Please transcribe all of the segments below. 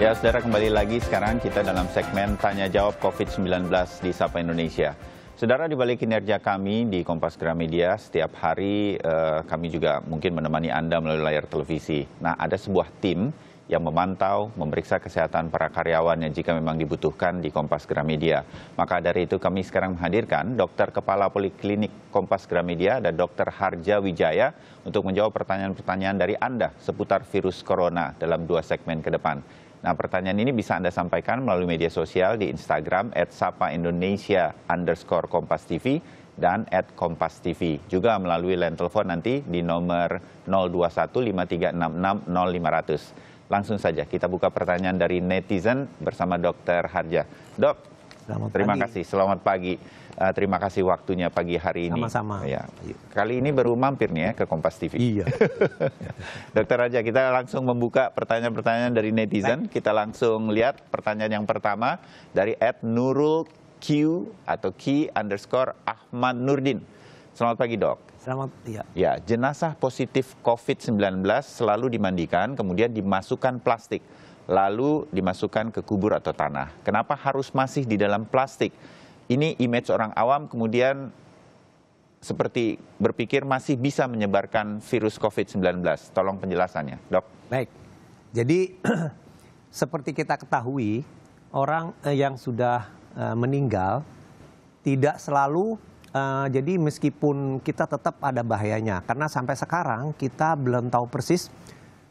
Ya, saudara kembali lagi sekarang kita dalam segmen Tanya Jawab COVID-19 di Sapa Indonesia. Saudara di balik kinerja kami di Kompas Gramedia, setiap hari eh, kami juga mungkin menemani Anda melalui layar televisi. Nah, ada sebuah tim yang memantau, memeriksa kesehatan para karyawan yang jika memang dibutuhkan di Kompas Gramedia. Maka dari itu kami sekarang menghadirkan Dokter Kepala Poliklinik Kompas Gramedia dan Dokter Harja Wijaya untuk menjawab pertanyaan-pertanyaan dari Anda seputar virus corona dalam dua segmen ke depan. Nah pertanyaan ini bisa Anda sampaikan melalui media sosial di Instagram at Sapa Indonesia underscore Kompas TV dan at Kompas TV. Juga melalui line telepon nanti di nomor 0215366050. Langsung saja kita buka pertanyaan dari netizen bersama Dr. Harja. Dok, Selamat terima pagi. kasih. Selamat pagi. Uh, terima kasih waktunya pagi hari ini. Sama-sama. Ya. Kali ini baru mampir nih ya ke Kompas TV. Iya. Dokter Raja, kita langsung membuka pertanyaan-pertanyaan dari netizen. Kita langsung lihat pertanyaan yang pertama dari Ed Nurul Q atau Q underscore Ahmad Nurdin. Selamat pagi dok. Selamat ya. Ya, jenazah positif COVID-19 selalu dimandikan kemudian dimasukkan plastik lalu dimasukkan ke kubur atau tanah. Kenapa harus masih di dalam plastik? Ini image orang awam kemudian seperti berpikir masih bisa menyebarkan virus COVID-19. Tolong penjelasannya, dok. Baik, jadi seperti kita ketahui, orang eh, yang sudah eh, meninggal tidak selalu, eh, jadi meskipun kita tetap ada bahayanya. Karena sampai sekarang kita belum tahu persis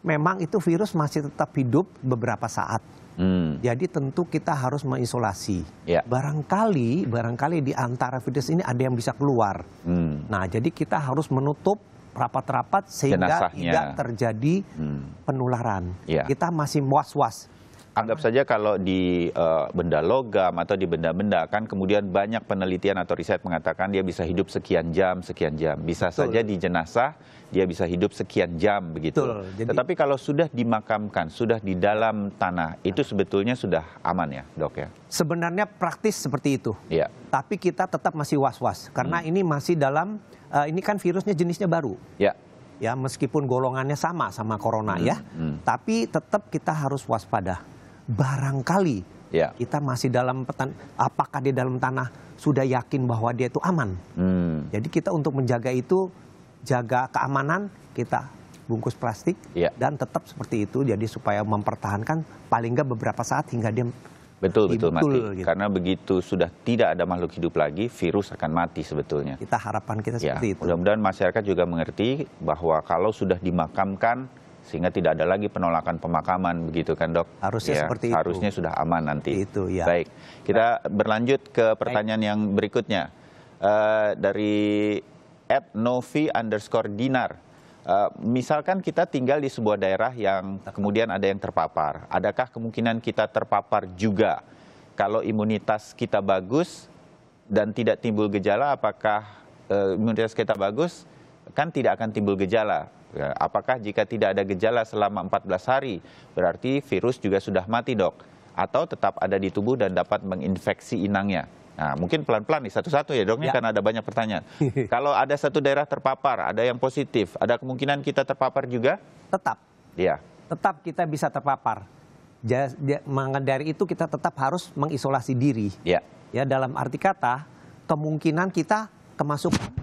memang itu virus masih tetap hidup beberapa saat. Hmm. Jadi tentu kita harus mengisolasi. Yeah. Barangkali, barangkali di antara virus ini ada yang bisa keluar. Hmm. Nah, jadi kita harus menutup rapat-rapat sehingga Jenasahnya. tidak terjadi hmm. penularan. Yeah. Kita masih was-was anggap saja kalau di uh, benda logam atau di benda-benda kan kemudian banyak penelitian atau riset mengatakan dia bisa hidup sekian jam, sekian jam. Bisa Betul. saja di jenazah dia bisa hidup sekian jam begitu. Betul. Jadi... Tetapi kalau sudah dimakamkan, sudah di dalam tanah, itu sebetulnya sudah aman ya, Dok ya. Sebenarnya praktis seperti itu. ya. Tapi kita tetap masih was-was karena hmm. ini masih dalam uh, ini kan virusnya jenisnya baru. Ya ya meskipun golongannya sama sama corona hmm, ya, hmm. tapi tetap kita harus waspada barangkali ya. kita masih dalam petan, apakah di dalam tanah sudah yakin bahwa dia itu aman. Hmm. Jadi kita untuk menjaga itu, jaga keamanan kita bungkus plastik ya. dan tetap seperti itu jadi supaya mempertahankan paling nggak beberapa saat hingga dia betul betul mati gitu. karena begitu sudah tidak ada makhluk hidup lagi virus akan mati sebetulnya kita harapan kita ya, seperti itu mudah-mudahan masyarakat juga mengerti bahwa kalau sudah dimakamkan sehingga tidak ada lagi penolakan pemakaman begitu kan dok? Harusnya ya, seperti itu. Harusnya sudah aman nanti. Itu ya. Baik, kita nah. berlanjut ke pertanyaan Baik. yang berikutnya uh, dari at Novi underscore Dinar. Uh, misalkan kita tinggal di sebuah daerah yang kemudian ada yang terpapar, adakah kemungkinan kita terpapar juga? Kalau imunitas kita bagus dan tidak timbul gejala, apakah uh, imunitas kita bagus? kan tidak akan timbul gejala. Ya, apakah jika tidak ada gejala selama 14 hari, berarti virus juga sudah mati dok? Atau tetap ada di tubuh dan dapat menginfeksi inangnya? Nah, mungkin pelan-pelan nih satu-satu ya dok, ya. karena ada banyak pertanyaan. Kalau ada satu daerah terpapar, ada yang positif, ada kemungkinan kita terpapar juga? Tetap. Iya. Tetap kita bisa terpapar. Maka dari itu kita tetap harus mengisolasi diri. Iya. Ya dalam arti kata kemungkinan kita kemasukan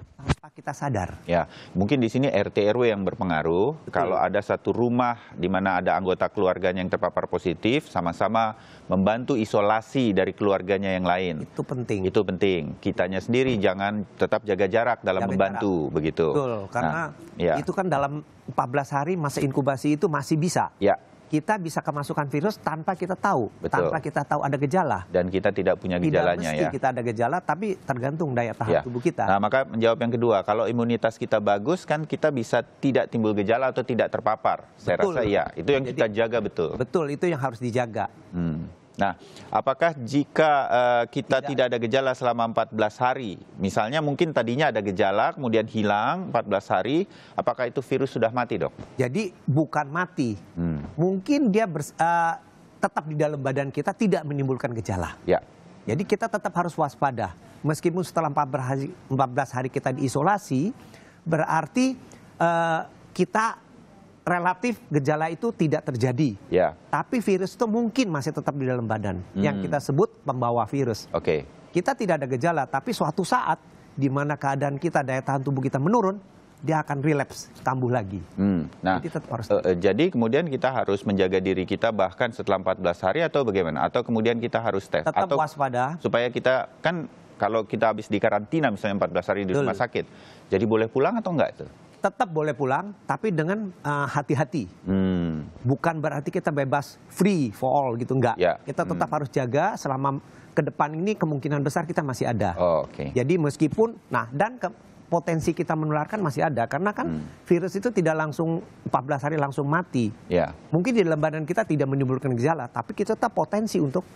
kita sadar. Ya, mungkin di sini RT RW yang berpengaruh. Betul. Kalau ada satu rumah di mana ada anggota keluarganya yang terpapar positif, sama-sama membantu isolasi dari keluarganya yang lain. Itu penting. Itu penting. Kitanya sendiri hmm. jangan tetap jaga jarak dalam jaga membantu jarak. begitu. Betul, karena nah, ya. itu kan dalam 14 hari masa inkubasi itu masih bisa. Ya kita bisa kemasukan virus tanpa kita tahu, Betul. tanpa kita tahu ada gejala. Dan kita tidak punya gejalanya tidak mesti ya. kita ada gejala, tapi tergantung daya tahan ya. tubuh kita. Nah, maka menjawab yang kedua, kalau imunitas kita bagus kan kita bisa tidak timbul gejala atau tidak terpapar. Saya rasa iya, itu yang Jadi, kita jaga betul. Betul, itu yang harus dijaga. Hmm. Nah, apakah jika uh, kita tidak. tidak ada gejala selama 14 hari, misalnya mungkin tadinya ada gejala kemudian hilang 14 hari, apakah itu virus sudah mati, Dok? Jadi bukan mati. Hmm. Mungkin dia bers, uh, tetap di dalam badan kita tidak menimbulkan gejala. Ya. Jadi kita tetap harus waspada. Meskipun setelah 14 hari, 14 hari kita diisolasi, berarti uh, kita relatif gejala itu tidak terjadi. Ya. Tapi virus itu mungkin masih tetap di dalam badan hmm. yang kita sebut pembawa virus. Oke. Okay. Kita tidak ada gejala, tapi suatu saat di mana keadaan kita daya tahan tubuh kita menurun, dia akan relapse, tambuh lagi. Hmm. Nah, jadi, tetap harus... uh, jadi kemudian kita harus menjaga diri kita bahkan setelah 14 hari atau bagaimana? Atau kemudian kita harus tes? Tetap atau waspada. Supaya kita kan kalau kita habis di karantina misalnya 14 hari di rumah sakit, jadi boleh pulang atau enggak itu? tetap boleh pulang, tapi dengan eh, hati-hati. Uh, hmm. Bukan berarti kita bebas free for all gitu, enggak. Yeah. Kita tetap hmm. harus jaga selama ke depan ini kemungkinan besar kita masih ada. Oh, okay. Jadi meskipun, nah dan ke, potensi kita menularkan masih ada karena kan hmm. virus itu tidak langsung 14 hari langsung mati. Yeah. Mungkin di dalam badan kita tidak menimbulkan gejala, tapi kita tetap potensi untuk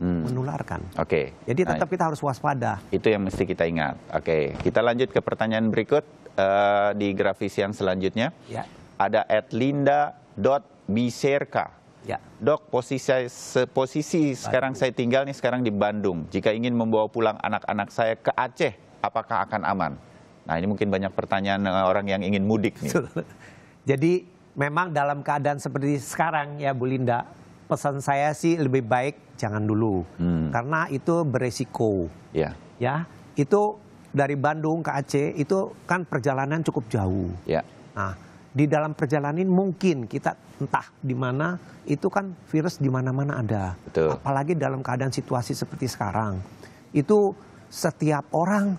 hmm. menularkan. Oke. Okay. Jadi tetap nah, kita harus waspada. Itu yang mesti kita ingat. Oke, okay. kita lanjut ke pertanyaan berikut. Eh, di grafis yang selanjutnya. Ya. Ada dot Ya. Dok, posisi posisi sekarang saya tinggal nih sekarang di Bandung. Jika ingin membawa pulang anak-anak saya ke Aceh, apakah akan aman? Nah, ini mungkin banyak pertanyaan eh, orang yang ingin mudik nih. Jadi memang dalam keadaan seperti sekarang ya Bu Linda, pesan saya sih lebih baik jangan dulu. Hmm. Karena itu beresiko. Ya. Ya, itu dari Bandung ke Aceh itu kan perjalanan cukup jauh. Ya. Nah, di dalam perjalanan mungkin kita entah di mana itu kan virus di mana-mana ada. Betul. Apalagi dalam keadaan situasi seperti sekarang. Itu setiap orang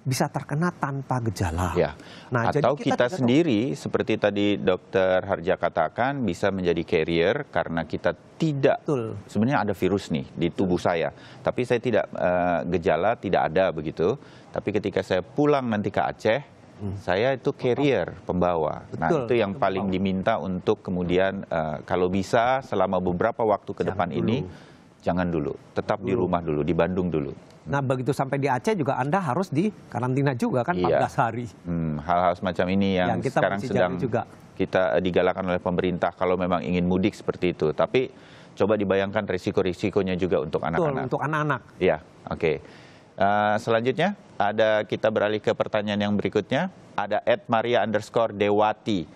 bisa terkena tanpa gejala. Ya. Nah, Atau jadi kita, kita sendiri tahu. seperti tadi dokter Harja katakan bisa menjadi carrier karena kita tidak Betul. sebenarnya ada virus nih di tubuh saya, tapi saya tidak uh, gejala tidak ada begitu. Tapi ketika saya pulang nanti ke Aceh, hmm. saya itu carrier pembawa. Nah, Betul. Nah, itu yang paling diminta untuk kemudian uh, kalau bisa selama beberapa waktu ke Jangan depan dulu. ini Jangan dulu, tetap dulu. di rumah dulu, di Bandung dulu. Nah, begitu sampai di Aceh juga Anda harus di karantina juga kan iya. 14 hari. hal hmm, hal-hal semacam ini yang, yang kita sekarang sedang juga. kita digalakan oleh pemerintah kalau memang ingin mudik seperti itu. Tapi coba dibayangkan risiko-risikonya juga untuk anak-anak. Untuk anak-anak. Iya, oke. Okay. Uh, eh, selanjutnya ada kita beralih ke pertanyaan yang berikutnya. Ada Ed Maria underscore Dewati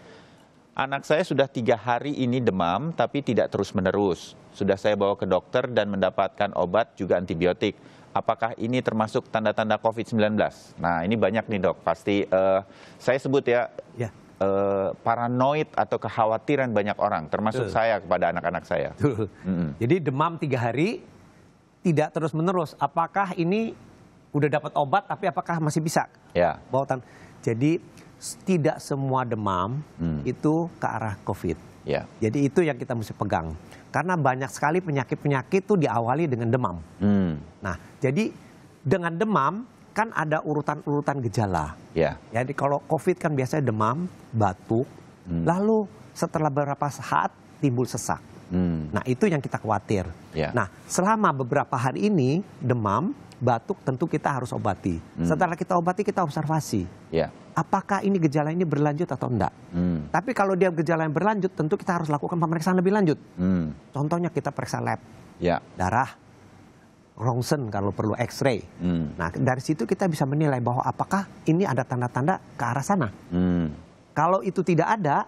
anak saya sudah tiga hari ini demam tapi tidak terus-menerus. Sudah saya bawa ke dokter dan mendapatkan obat juga antibiotik. Apakah ini termasuk tanda-tanda COVID-19? Nah ini banyak nih dok, pasti uh, saya sebut ya, ya. Uh, paranoid atau kekhawatiran banyak orang, termasuk Betul. saya kepada anak-anak saya. Mm -hmm. Jadi demam tiga hari, tidak terus-menerus. Apakah ini udah dapat obat tapi apakah masih bisa? Ya. Bautan. Jadi tidak semua demam hmm. itu ke arah COVID. Yeah. Jadi itu yang kita mesti pegang. Karena banyak sekali penyakit-penyakit itu diawali dengan demam. Hmm. Nah, jadi dengan demam kan ada urutan-urutan gejala. Yeah. Jadi kalau COVID kan biasanya demam, batuk, hmm. lalu setelah beberapa saat timbul sesak. Hmm. Nah, itu yang kita khawatir. Yeah. Nah, selama beberapa hari ini demam, batuk tentu kita harus obati. Hmm. Setelah kita obati, kita observasi. Yeah apakah ini gejala ini berlanjut atau enggak. Hmm. Tapi kalau dia gejala yang berlanjut, tentu kita harus lakukan pemeriksaan lebih lanjut. Hmm. Contohnya kita periksa lab, ya. darah, Rongsen kalau perlu X-ray. Hmm. Nah dari situ kita bisa menilai bahwa apakah ini ada tanda-tanda ke arah sana. Hmm. Kalau itu tidak ada,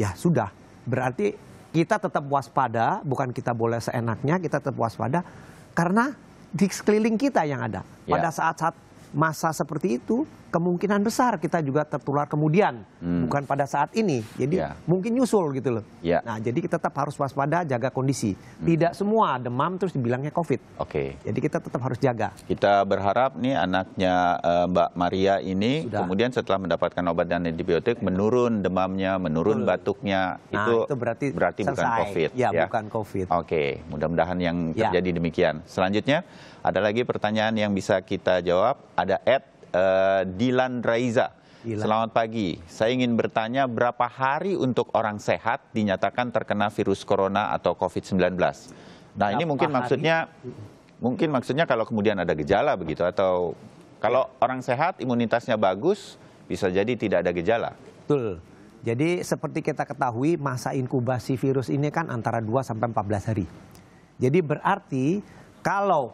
ya sudah. Berarti kita tetap waspada, bukan kita boleh seenaknya, kita tetap waspada karena di sekeliling kita yang ada. Ya. Pada saat-saat ya. masa seperti itu, kemungkinan besar kita juga tertular kemudian, hmm. bukan pada saat ini. Jadi yeah. mungkin nyusul gitu loh. Yeah. Nah, jadi kita tetap harus waspada, jaga kondisi. Hmm. Tidak semua demam terus dibilangnya COVID. Oke. Okay. Jadi kita tetap harus jaga. Kita berharap nih anaknya uh, Mbak Maria ini Sudah. kemudian setelah mendapatkan obat dan antibiotik menurun demamnya, menurun Betul. batuknya. Nah, itu, itu berarti berarti bukan COVID. Ya, ya, bukan COVID. Oke, okay. mudah-mudahan yang ya. terjadi ya. demikian. Selanjutnya ada lagi pertanyaan yang bisa kita jawab. Ada Ed Eh, Dilan Raiza. Dilan. Selamat pagi. Saya ingin bertanya berapa hari untuk orang sehat dinyatakan terkena virus corona atau COVID-19? Nah, berapa ini mungkin hari? maksudnya mungkin maksudnya kalau kemudian ada gejala begitu atau kalau orang sehat imunitasnya bagus bisa jadi tidak ada gejala. Betul. Jadi seperti kita ketahui masa inkubasi virus ini kan antara 2 sampai 14 hari. Jadi berarti kalau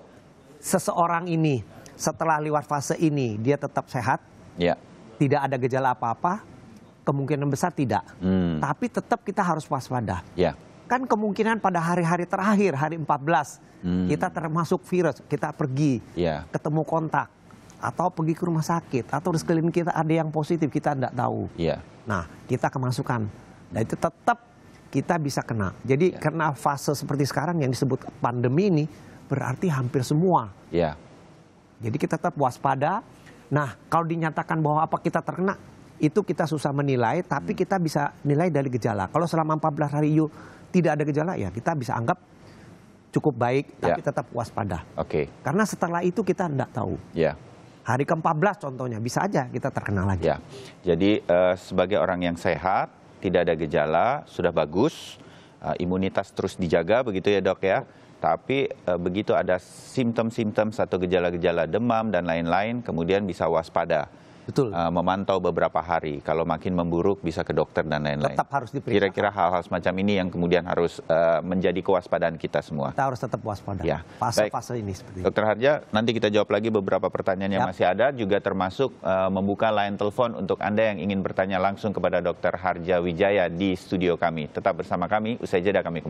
seseorang ini setelah lewat fase ini dia tetap sehat, ya. tidak ada gejala apa-apa, kemungkinan besar tidak. Hmm. Tapi tetap kita harus waspada. Ya. Kan kemungkinan pada hari-hari terakhir, hari 14, hmm. kita termasuk virus, kita pergi, ya. ketemu kontak, atau pergi ke rumah sakit, atau di sekeliling kita ada yang positif, kita tidak tahu. Ya. Nah, kita kemasukan. Dan itu tetap kita bisa kena. Jadi ya. karena fase seperti sekarang yang disebut pandemi ini, berarti hampir semua. Ya jadi kita tetap waspada. Nah, kalau dinyatakan bahwa apa kita terkena, itu kita susah menilai, tapi hmm. kita bisa nilai dari gejala. Kalau selama 14 hari yuk, tidak ada gejala, ya kita bisa anggap cukup baik, tapi yeah. tetap waspada. Oke. Okay. Karena setelah itu kita tidak tahu. Ya. Yeah. Hari ke-14 contohnya, bisa aja kita terkena lagi. Ya. Jadi uh, sebagai orang yang sehat, tidak ada gejala, sudah bagus, uh, imunitas terus dijaga begitu ya dok ya. Tapi e, begitu ada simptom-simptom atau gejala-gejala demam dan lain-lain, kemudian bisa waspada. Betul. E, memantau beberapa hari. Kalau makin memburuk bisa ke dokter dan lain-lain. Tetap harus diperiksa. Kira-kira hal-hal semacam ini yang kemudian harus e, menjadi kewaspadaan kita semua. Kita harus tetap waspada. Ya. Fase-fase ini seperti ini. Dokter Harja, nanti kita jawab lagi beberapa pertanyaan yang Yap. masih ada, juga termasuk e, membuka line telepon untuk Anda yang ingin bertanya langsung kepada Dokter Harja Wijaya di studio kami. Tetap bersama kami, usai jeda kami kembali.